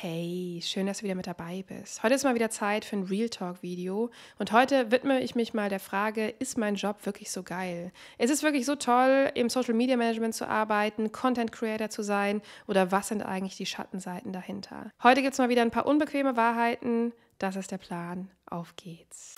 Hey, schön, dass du wieder mit dabei bist. Heute ist mal wieder Zeit für ein Real Talk-Video und heute widme ich mich mal der Frage, ist mein Job wirklich so geil? Ist es wirklich so toll, im Social Media Management zu arbeiten, Content Creator zu sein oder was sind eigentlich die Schattenseiten dahinter? Heute gibt es mal wieder ein paar unbequeme Wahrheiten. Das ist der Plan. Auf geht's.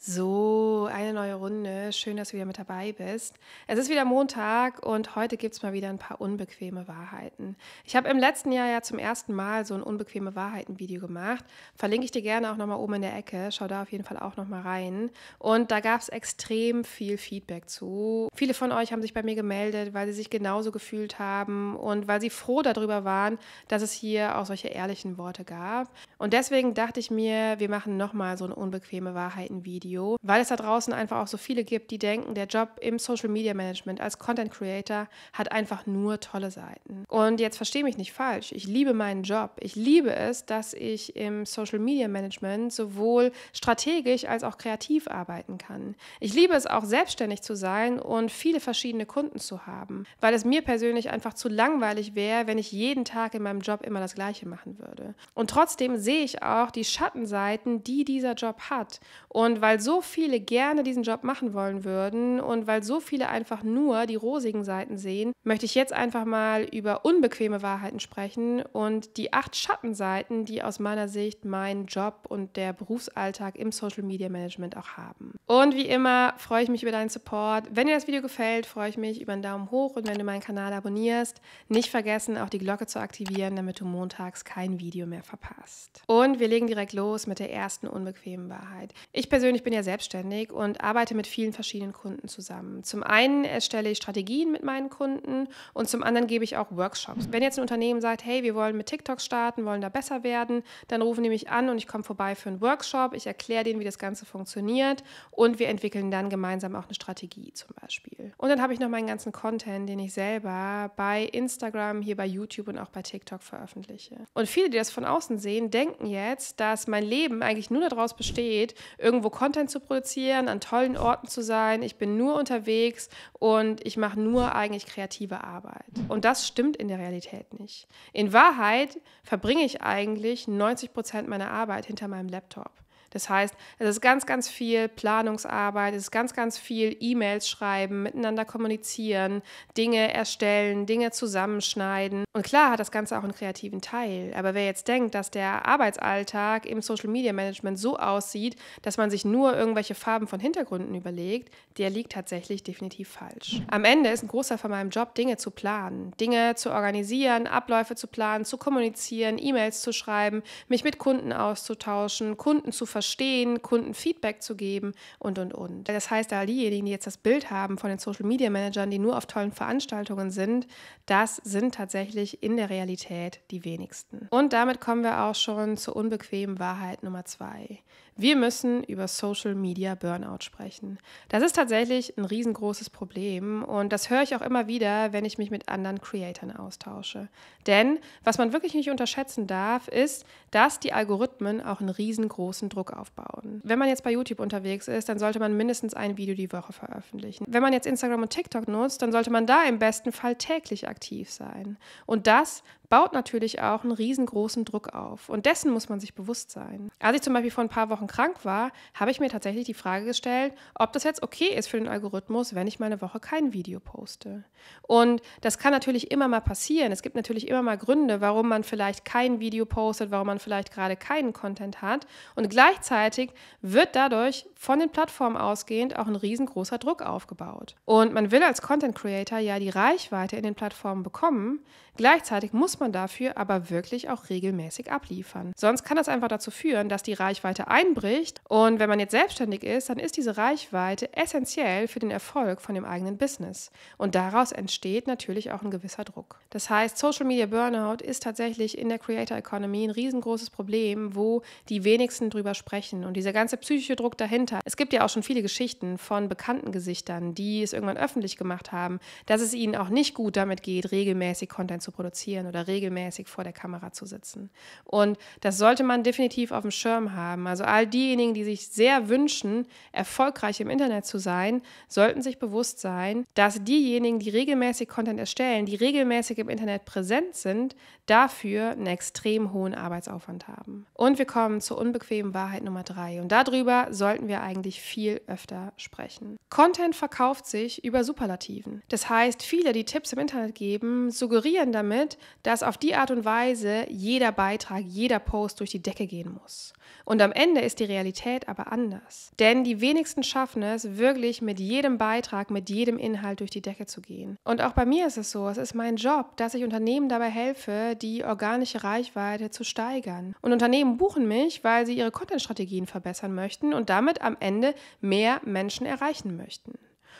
So, eine neue Runde. Schön, dass du wieder mit dabei bist. Es ist wieder Montag und heute gibt es mal wieder ein paar unbequeme Wahrheiten. Ich habe im letzten Jahr ja zum ersten Mal so ein unbequeme Wahrheiten-Video gemacht. Verlinke ich dir gerne auch nochmal oben in der Ecke. Schau da auf jeden Fall auch nochmal rein. Und da gab es extrem viel Feedback zu. Viele von euch haben sich bei mir gemeldet, weil sie sich genauso gefühlt haben und weil sie froh darüber waren, dass es hier auch solche ehrlichen Worte gab. Und deswegen dachte ich mir, wir machen nochmal so ein unbequeme Wahrheiten-Video Video, weil es da draußen einfach auch so viele gibt, die denken, der Job im Social Media Management als Content Creator hat einfach nur tolle Seiten. Und jetzt verstehe mich nicht falsch, ich liebe meinen Job. Ich liebe es, dass ich im Social Media Management sowohl strategisch als auch kreativ arbeiten kann. Ich liebe es auch selbstständig zu sein und viele verschiedene Kunden zu haben, weil es mir persönlich einfach zu langweilig wäre, wenn ich jeden Tag in meinem Job immer das Gleiche machen würde. Und trotzdem sehe ich auch die Schattenseiten, die dieser Job hat. Und weil weil so viele gerne diesen Job machen wollen würden und weil so viele einfach nur die rosigen Seiten sehen, möchte ich jetzt einfach mal über unbequeme Wahrheiten sprechen und die acht Schattenseiten, die aus meiner Sicht mein Job und der Berufsalltag im Social Media Management auch haben. Und wie immer freue ich mich über deinen Support. Wenn dir das Video gefällt, freue ich mich über einen Daumen hoch und wenn du meinen Kanal abonnierst, nicht vergessen, auch die Glocke zu aktivieren, damit du montags kein Video mehr verpasst. Und wir legen direkt los mit der ersten unbequemen Wahrheit. Ich persönlich bin bin ja selbstständig und arbeite mit vielen verschiedenen Kunden zusammen. Zum einen erstelle ich Strategien mit meinen Kunden und zum anderen gebe ich auch Workshops. Wenn jetzt ein Unternehmen sagt, hey, wir wollen mit TikTok starten, wollen da besser werden, dann rufen die mich an und ich komme vorbei für einen Workshop. Ich erkläre denen, wie das Ganze funktioniert und wir entwickeln dann gemeinsam auch eine Strategie zum Beispiel. Und dann habe ich noch meinen ganzen Content, den ich selber bei Instagram, hier bei YouTube und auch bei TikTok veröffentliche. Und viele, die das von außen sehen, denken jetzt, dass mein Leben eigentlich nur daraus besteht, irgendwo Content Content zu produzieren, an tollen Orten zu sein. Ich bin nur unterwegs und ich mache nur eigentlich kreative Arbeit. Und das stimmt in der Realität nicht. In Wahrheit verbringe ich eigentlich 90 Prozent meiner Arbeit hinter meinem Laptop. Das heißt, es ist ganz, ganz viel Planungsarbeit, es ist ganz, ganz viel E-Mails schreiben, miteinander kommunizieren, Dinge erstellen, Dinge zusammenschneiden. Und klar hat das Ganze auch einen kreativen Teil. Aber wer jetzt denkt, dass der Arbeitsalltag im Social Media Management so aussieht, dass man sich nur irgendwelche Farben von Hintergründen überlegt, der liegt tatsächlich definitiv falsch. Am Ende ist ein großer von meinem Job, Dinge zu planen, Dinge zu organisieren, Abläufe zu planen, zu kommunizieren, E-Mails zu schreiben, mich mit Kunden auszutauschen, Kunden zu vertreten verstehen, Kunden Feedback zu geben und, und, und. Das heißt, all diejenigen, die jetzt das Bild haben von den Social-Media-Managern, die nur auf tollen Veranstaltungen sind, das sind tatsächlich in der Realität die wenigsten. Und damit kommen wir auch schon zur unbequemen Wahrheit Nummer zwei. Wir müssen über Social Media Burnout sprechen. Das ist tatsächlich ein riesengroßes Problem und das höre ich auch immer wieder, wenn ich mich mit anderen Creatoren austausche. Denn was man wirklich nicht unterschätzen darf, ist, dass die Algorithmen auch einen riesengroßen Druck Druck aufbauen. Wenn man jetzt bei YouTube unterwegs ist, dann sollte man mindestens ein Video die Woche veröffentlichen. Wenn man jetzt Instagram und TikTok nutzt, dann sollte man da im besten Fall täglich aktiv sein. Und das baut natürlich auch einen riesengroßen Druck auf. Und dessen muss man sich bewusst sein. Als ich zum Beispiel vor ein paar Wochen krank war, habe ich mir tatsächlich die Frage gestellt, ob das jetzt okay ist für den Algorithmus, wenn ich meine Woche kein Video poste. Und das kann natürlich immer mal passieren. Es gibt natürlich immer mal Gründe, warum man vielleicht kein Video postet, warum man vielleicht gerade keinen Content hat. Und gleich gleichzeitig wird dadurch von den Plattformen ausgehend auch ein riesengroßer Druck aufgebaut. Und man will als Content Creator ja die Reichweite in den Plattformen bekommen. Gleichzeitig muss man dafür aber wirklich auch regelmäßig abliefern. Sonst kann das einfach dazu führen, dass die Reichweite einbricht. Und wenn man jetzt selbstständig ist, dann ist diese Reichweite essentiell für den Erfolg von dem eigenen Business. Und daraus entsteht natürlich auch ein gewisser Druck. Das heißt, Social Media Burnout ist tatsächlich in der Creator Economy ein riesengroßes Problem, wo die wenigsten drüber sprechen sprechen und dieser ganze psychische Druck dahinter. Es gibt ja auch schon viele Geschichten von bekannten Gesichtern, die es irgendwann öffentlich gemacht haben, dass es ihnen auch nicht gut damit geht, regelmäßig Content zu produzieren oder regelmäßig vor der Kamera zu sitzen. Und das sollte man definitiv auf dem Schirm haben. Also all diejenigen, die sich sehr wünschen, erfolgreich im Internet zu sein, sollten sich bewusst sein, dass diejenigen, die regelmäßig Content erstellen, die regelmäßig im Internet präsent sind, dafür einen extrem hohen Arbeitsaufwand haben. Und wir kommen zur unbequemen Wahrheit Wahrheit Nummer drei. Und darüber sollten wir eigentlich viel öfter sprechen. Content verkauft sich über Superlativen. Das heißt, viele, die Tipps im Internet geben, suggerieren damit, dass auf die Art und Weise jeder Beitrag, jeder Post durch die Decke gehen muss. Und am Ende ist die Realität aber anders. Denn die wenigsten schaffen es, wirklich mit jedem Beitrag, mit jedem Inhalt durch die Decke zu gehen. Und auch bei mir ist es so, es ist mein Job, dass ich Unternehmen dabei helfe, die organische Reichweite zu steigern. Und Unternehmen buchen mich, weil sie ihre Content Strategien verbessern möchten und damit am Ende mehr Menschen erreichen möchten.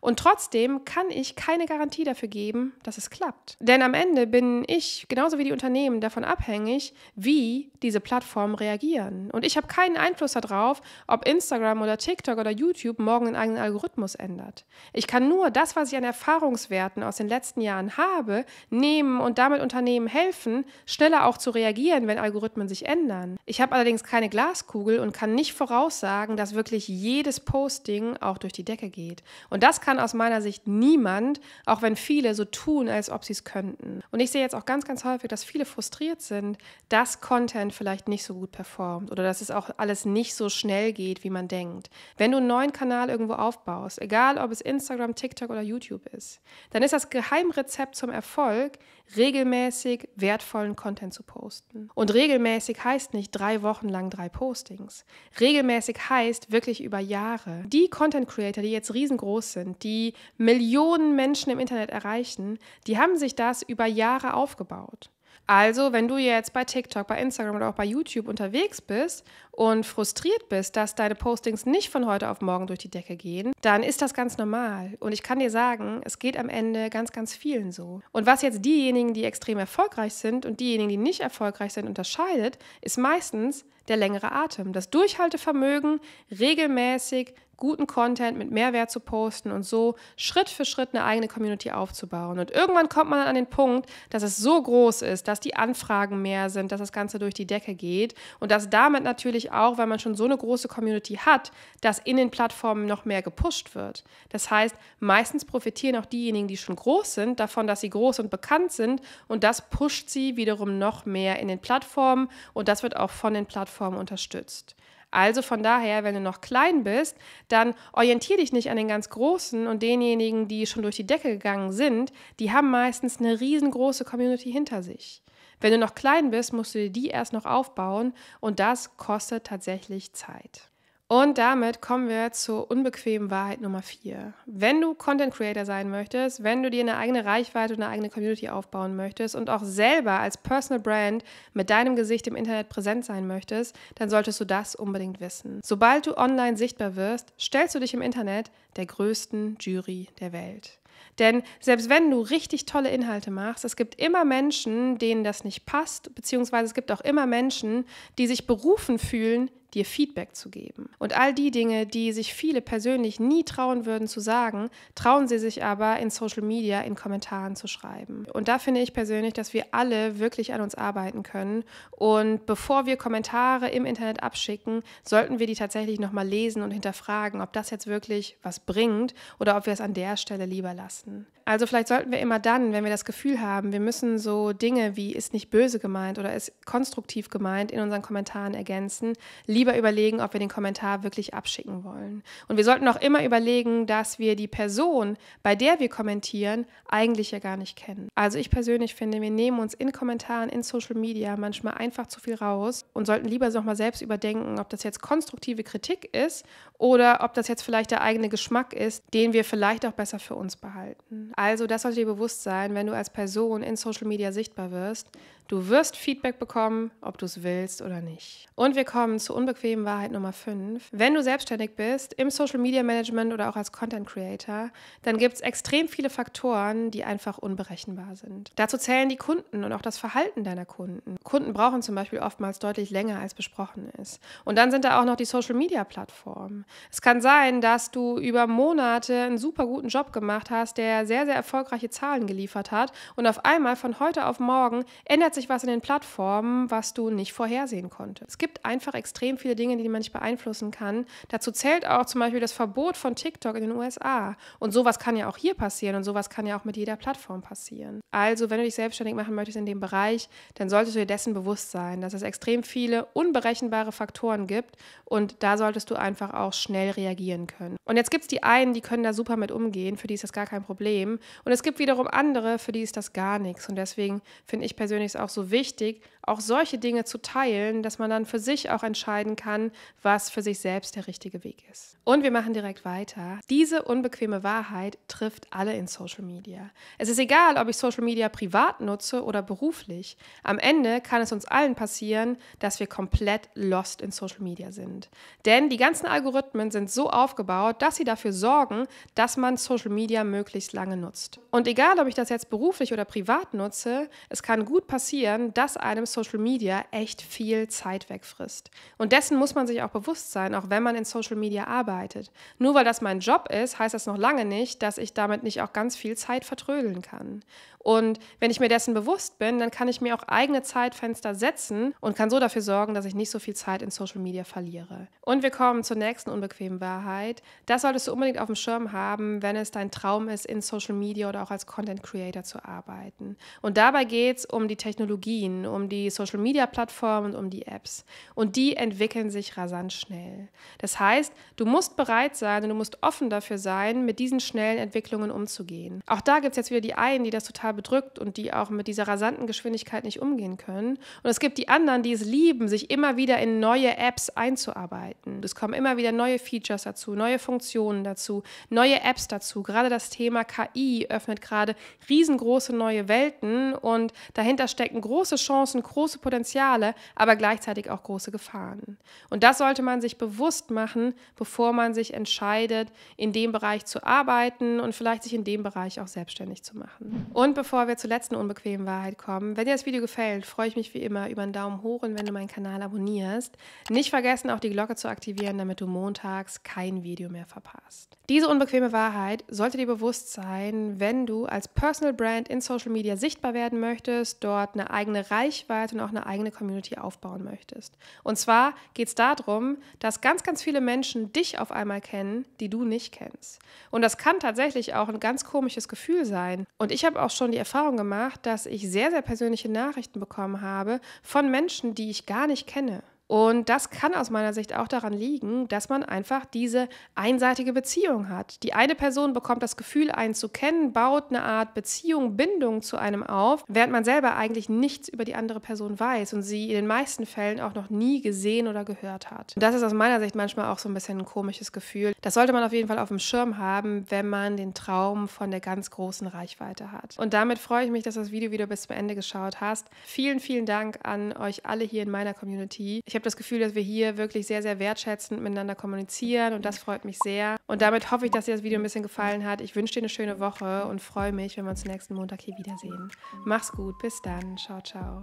Und trotzdem kann ich keine Garantie dafür geben, dass es klappt. Denn am Ende bin ich, genauso wie die Unternehmen, davon abhängig, wie diese Plattformen reagieren. Und ich habe keinen Einfluss darauf, ob Instagram oder TikTok oder YouTube morgen den eigenen Algorithmus ändert. Ich kann nur das, was ich an Erfahrungswerten aus den letzten Jahren habe, nehmen und damit Unternehmen helfen, schneller auch zu reagieren, wenn Algorithmen sich ändern. Ich habe allerdings keine Glaskugel und kann nicht voraussagen, dass wirklich jedes Posting auch durch die Decke geht. Und das kann kann aus meiner Sicht niemand, auch wenn viele so tun, als ob sie es könnten. Und ich sehe jetzt auch ganz, ganz häufig, dass viele frustriert sind, dass Content vielleicht nicht so gut performt oder dass es auch alles nicht so schnell geht, wie man denkt. Wenn du einen neuen Kanal irgendwo aufbaust, egal ob es Instagram, TikTok oder YouTube ist, dann ist das Geheimrezept zum Erfolg regelmäßig wertvollen Content zu posten. Und regelmäßig heißt nicht drei Wochen lang drei Postings. Regelmäßig heißt wirklich über Jahre. Die Content Creator, die jetzt riesengroß sind, die Millionen Menschen im Internet erreichen, die haben sich das über Jahre aufgebaut. Also, wenn du jetzt bei TikTok, bei Instagram oder auch bei YouTube unterwegs bist und frustriert bist, dass deine Postings nicht von heute auf morgen durch die Decke gehen, dann ist das ganz normal. Und ich kann dir sagen, es geht am Ende ganz, ganz vielen so. Und was jetzt diejenigen, die extrem erfolgreich sind und diejenigen, die nicht erfolgreich sind, unterscheidet, ist meistens der längere Atem, das Durchhaltevermögen, regelmäßig guten Content mit Mehrwert zu posten und so Schritt für Schritt eine eigene Community aufzubauen. Und irgendwann kommt man dann an den Punkt, dass es so groß ist, dass die Anfragen mehr sind, dass das Ganze durch die Decke geht und dass damit natürlich auch, weil man schon so eine große Community hat, dass in den Plattformen noch mehr gepusht wird. Das heißt, meistens profitieren auch diejenigen, die schon groß sind, davon, dass sie groß und bekannt sind und das pusht sie wiederum noch mehr in den Plattformen und das wird auch von den Plattformen unterstützt. Also von daher, wenn du noch klein bist, dann orientier dich nicht an den ganz Großen und denjenigen, die schon durch die Decke gegangen sind. Die haben meistens eine riesengroße Community hinter sich. Wenn du noch klein bist, musst du dir die erst noch aufbauen und das kostet tatsächlich Zeit. Und damit kommen wir zur unbequemen Wahrheit Nummer 4. Wenn du Content Creator sein möchtest, wenn du dir eine eigene Reichweite und eine eigene Community aufbauen möchtest und auch selber als Personal Brand mit deinem Gesicht im Internet präsent sein möchtest, dann solltest du das unbedingt wissen. Sobald du online sichtbar wirst, stellst du dich im Internet der größten Jury der Welt. Denn selbst wenn du richtig tolle Inhalte machst, es gibt immer Menschen, denen das nicht passt, beziehungsweise es gibt auch immer Menschen, die sich berufen fühlen, dir Feedback zu geben. Und all die Dinge, die sich viele persönlich nie trauen würden zu sagen, trauen sie sich aber in Social Media in Kommentaren zu schreiben. Und da finde ich persönlich, dass wir alle wirklich an uns arbeiten können. Und bevor wir Kommentare im Internet abschicken, sollten wir die tatsächlich nochmal lesen und hinterfragen, ob das jetzt wirklich was bringt oder ob wir es an der Stelle lieber lassen. Also vielleicht sollten wir immer dann, wenn wir das Gefühl haben, wir müssen so Dinge wie ist nicht böse gemeint oder ist konstruktiv gemeint in unseren Kommentaren ergänzen, lieber überlegen, ob wir den Kommentar wirklich abschicken wollen. Und wir sollten auch immer überlegen, dass wir die Person, bei der wir kommentieren, eigentlich ja gar nicht kennen. Also ich persönlich finde, wir nehmen uns in Kommentaren, in Social Media manchmal einfach zu viel raus und sollten lieber nochmal selbst überdenken, ob das jetzt konstruktive Kritik ist oder ob das jetzt vielleicht der eigene Geschmack ist, den wir vielleicht auch besser für uns behalten. Also das sollte dir bewusst sein, wenn du als Person in Social Media sichtbar wirst, Du wirst Feedback bekommen, ob du es willst oder nicht. Und wir kommen zur unbequemen Wahrheit Nummer 5. Wenn du selbstständig bist, im Social Media Management oder auch als Content Creator, dann gibt es extrem viele Faktoren, die einfach unberechenbar sind. Dazu zählen die Kunden und auch das Verhalten deiner Kunden. Kunden brauchen zum Beispiel oftmals deutlich länger, als besprochen ist. Und dann sind da auch noch die Social Media Plattformen. Es kann sein, dass du über Monate einen super guten Job gemacht hast, der sehr, sehr erfolgreiche Zahlen geliefert hat und auf einmal von heute auf morgen ändert sich sich was in den Plattformen, was du nicht vorhersehen konntest. Es gibt einfach extrem viele Dinge, die man nicht beeinflussen kann. Dazu zählt auch zum Beispiel das Verbot von TikTok in den USA. Und sowas kann ja auch hier passieren und sowas kann ja auch mit jeder Plattform passieren. Also, wenn du dich selbstständig machen möchtest in dem Bereich, dann solltest du dir dessen bewusst sein, dass es extrem viele unberechenbare Faktoren gibt und da solltest du einfach auch schnell reagieren können. Und jetzt gibt es die einen, die können da super mit umgehen, für die ist das gar kein Problem. Und es gibt wiederum andere, für die ist das gar nichts. Und deswegen finde ich persönlich es auch auch so wichtig, auch solche Dinge zu teilen, dass man dann für sich auch entscheiden kann, was für sich selbst der richtige Weg ist. Und wir machen direkt weiter. Diese unbequeme Wahrheit trifft alle in Social Media. Es ist egal, ob ich Social Media privat nutze oder beruflich. Am Ende kann es uns allen passieren, dass wir komplett lost in Social Media sind. Denn die ganzen Algorithmen sind so aufgebaut, dass sie dafür sorgen, dass man Social Media möglichst lange nutzt. Und egal, ob ich das jetzt beruflich oder privat nutze, es kann gut passieren, akzeptieren, dass einem Social Media echt viel Zeit wegfrisst. Und dessen muss man sich auch bewusst sein, auch wenn man in Social Media arbeitet. Nur weil das mein Job ist, heißt das noch lange nicht, dass ich damit nicht auch ganz viel Zeit vertrödeln kann. Und wenn ich mir dessen bewusst bin, dann kann ich mir auch eigene Zeitfenster setzen und kann so dafür sorgen, dass ich nicht so viel Zeit in Social Media verliere. Und wir kommen zur nächsten unbequemen Wahrheit. Das solltest du unbedingt auf dem Schirm haben, wenn es dein Traum ist, in Social Media oder auch als Content Creator zu arbeiten. Und dabei geht es um die Technologie Technologien, um die Social-Media-Plattformen und um die Apps. Und die entwickeln sich rasant schnell. Das heißt, du musst bereit sein und du musst offen dafür sein, mit diesen schnellen Entwicklungen umzugehen. Auch da gibt es jetzt wieder die einen, die das total bedrückt und die auch mit dieser rasanten Geschwindigkeit nicht umgehen können. Und es gibt die anderen, die es lieben, sich immer wieder in neue Apps einzuarbeiten. Es kommen immer wieder neue Features dazu, neue Funktionen dazu, neue Apps dazu. Gerade das Thema KI öffnet gerade riesengroße neue Welten und dahinter steckt stecken große Chancen, große Potenziale, aber gleichzeitig auch große Gefahren. Und das sollte man sich bewusst machen, bevor man sich entscheidet, in dem Bereich zu arbeiten und vielleicht sich in dem Bereich auch selbstständig zu machen. Und bevor wir zur letzten unbequemen Wahrheit kommen, wenn dir das Video gefällt, freue ich mich wie immer über einen Daumen hoch und wenn du meinen Kanal abonnierst. Nicht vergessen, auch die Glocke zu aktivieren, damit du montags kein Video mehr verpasst. Diese unbequeme Wahrheit sollte dir bewusst sein, wenn du als Personal Brand in Social Media sichtbar werden möchtest, dort eine eine eigene Reichweite und auch eine eigene Community aufbauen möchtest. Und zwar geht es darum, dass ganz, ganz viele Menschen dich auf einmal kennen, die du nicht kennst. Und das kann tatsächlich auch ein ganz komisches Gefühl sein. Und ich habe auch schon die Erfahrung gemacht, dass ich sehr, sehr persönliche Nachrichten bekommen habe von Menschen, die ich gar nicht kenne. Und das kann aus meiner Sicht auch daran liegen, dass man einfach diese einseitige Beziehung hat. Die eine Person bekommt das Gefühl, einen zu kennen, baut eine Art Beziehung, Bindung zu einem auf, während man selber eigentlich nichts über die andere Person weiß und sie in den meisten Fällen auch noch nie gesehen oder gehört hat. Und das ist aus meiner Sicht manchmal auch so ein bisschen ein komisches Gefühl. Das sollte man auf jeden Fall auf dem Schirm haben, wenn man den Traum von der ganz großen Reichweite hat. Und damit freue ich mich, dass du das Video wieder bis zum Ende geschaut hast. Vielen, vielen Dank an euch alle hier in meiner Community. Ich habe das Gefühl, dass wir hier wirklich sehr, sehr wertschätzend miteinander kommunizieren und das freut mich sehr. Und damit hoffe ich, dass dir das Video ein bisschen gefallen hat. Ich wünsche dir eine schöne Woche und freue mich, wenn wir uns nächsten Montag hier wiedersehen. Mach's gut, bis dann. Ciao, ciao.